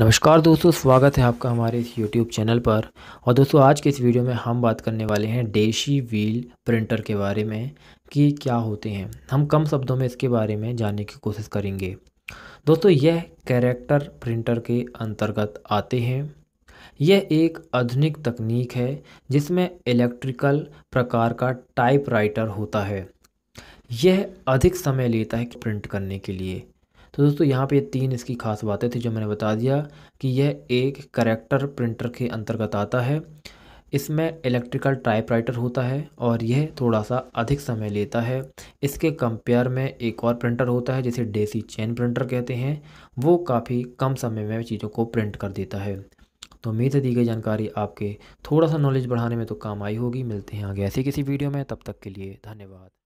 नमस्कार दोस्तों स्वागत है आपका हमारे इस यूट्यूब चैनल पर और दोस्तों आज के इस वीडियो में हम बात करने वाले हैं डेशी व्हील प्रिंटर के बारे में कि क्या होते हैं हम कम शब्दों में इसके बारे में जानने की कोशिश करेंगे दोस्तों यह कैरेक्टर प्रिंटर के अंतर्गत आते हैं यह एक आधुनिक तकनीक है जिसमें इलेक्ट्रिकल प्रकार का टाइपराइटर होता है यह अधिक समय लेता है प्रिंट करने के लिए तो दोस्तों यहाँ पे तीन इसकी खास बातें थी जो मैंने बता दिया कि यह एक करेक्टर प्रिंटर के अंतर्गत आता है इसमें इलेक्ट्रिकल टाइपराइटर होता है और यह थोड़ा सा अधिक समय लेता है इसके कंपेयर में एक और प्रिंटर होता है जिसे डेसी चेन प्रिंटर कहते हैं वो काफ़ी कम समय में चीज़ों को प्रिंट कर देता है तो उम्मीद है दी गई जानकारी आपके थोड़ा सा नॉलेज बढ़ाने में तो काम आई होगी मिलते हैं आगे ऐसी किसी वीडियो में तब तक के लिए धन्यवाद